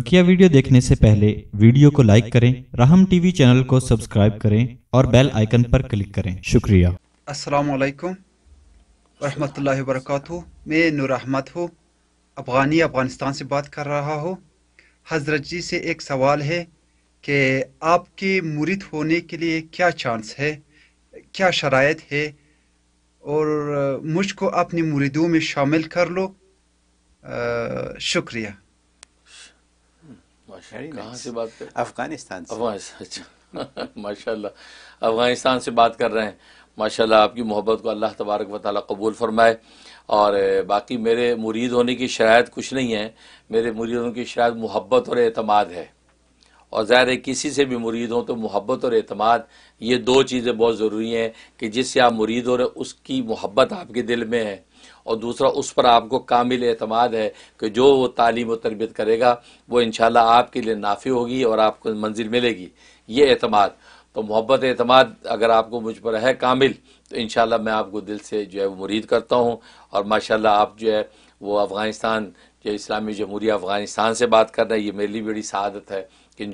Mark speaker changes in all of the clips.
Speaker 1: बकिया वीडियो देखने से पहले वीडियो को लाइक करें राहम टीवी चैनल को सब्सक्राइब करें और बेल आइकन पर क्लिक करें शुक्रिया
Speaker 2: अस्सलाम वालेकुम वरहमतुल्लाहि वबरकातुहू मैं नूर अहमद हूँ अफ़गानी अफ़गानिस्तान से बात कर रहा हूँ हजरत जी से एक सवाल है कि आपके मुरीद होने के लिए क्या चांस है क्या शरात है और मुझको अपने मुरीदों में शामिल कर लो आ, शुक्रिया
Speaker 3: कहाँ से बात कर अफगानिस्तान अफगानिस्तान अच्छा माशाल्लाह अफगानिस्तान से बात कर रहे हैं माशाल्लाह आपकी मोहब्बत को अल्लाह तबारक व कबूल फरमाए और बाकी मेरे मुरीद होने की शरात कुछ नहीं है मेरे मुरीद होने की शरात मोहब्बत और अतमाद है और ज़ाहिर है किसी से भी मुरीद हों तो मोहब्बत और अतमाद ये दो चीज़ें बहुत ज़रूरी हैं कि जिससे आप मुरीद हो रहे उसकी मोहब्बत आपके दिल में है और दूसरा उस पर आपको कामिल अतमाद है कि जो वो तालीम व तरबियत करेगा वो इन आपके लिए नाफी होगी और आपको मंजिल मिलेगी ये अतमाद तो मोहब्बत अतमाद अगर आपको मुझ पर है कामिल तो इन मैं आपको दिल से जो है वो मुरीद करता हूँ और माशाल्लाह आप जो है वो अफ़गानिस्तान जो इस्लामी जमहूरिया अफ़गानिस्तान से बात कर रहे हैं ये मेरे लिए बड़ी शहादत है कि इन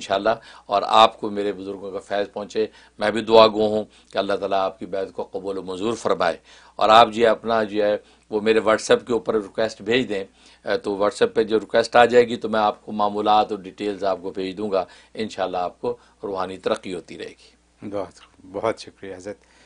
Speaker 3: और आपको मेरे बुज़ुर्गों का फैज़ पहुँचे मैं भी दुआ गो हूँ कि अल्लाह ताला आपकी बैत को कबूल मंजूर फरमाए और आप जी अपना जो है वो मेरे व्हाट्सएप के ऊपर रिक्वेस्ट भेज दें तो व्हाट्सएप पे जो रिक्वेस्ट आ जाएगी तो मैं आपको मामूलत और डिटेल्स आपको भेज दूँगा इन आपको रूहानी तरक्की होती रहेगी बहुत बहुत शुक्रिया हजरत